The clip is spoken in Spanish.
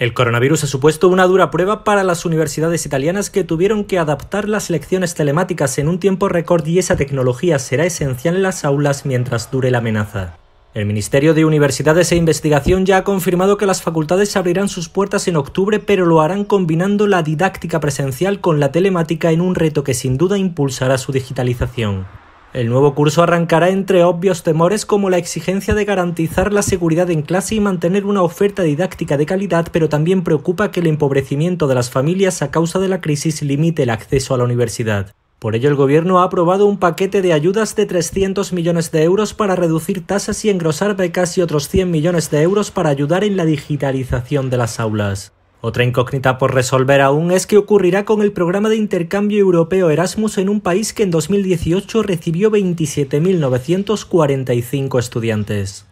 El coronavirus ha supuesto una dura prueba para las universidades italianas que tuvieron que adaptar las lecciones telemáticas en un tiempo récord y esa tecnología será esencial en las aulas mientras dure la amenaza. El Ministerio de Universidades e Investigación ya ha confirmado que las facultades abrirán sus puertas en octubre, pero lo harán combinando la didáctica presencial con la telemática en un reto que sin duda impulsará su digitalización. El nuevo curso arrancará entre obvios temores como la exigencia de garantizar la seguridad en clase y mantener una oferta didáctica de calidad, pero también preocupa que el empobrecimiento de las familias a causa de la crisis limite el acceso a la universidad. Por ello, el Gobierno ha aprobado un paquete de ayudas de 300 millones de euros para reducir tasas y engrosar becas y otros 100 millones de euros para ayudar en la digitalización de las aulas. Otra incógnita por resolver aún es qué ocurrirá con el programa de intercambio europeo Erasmus en un país que en 2018 recibió 27.945 estudiantes.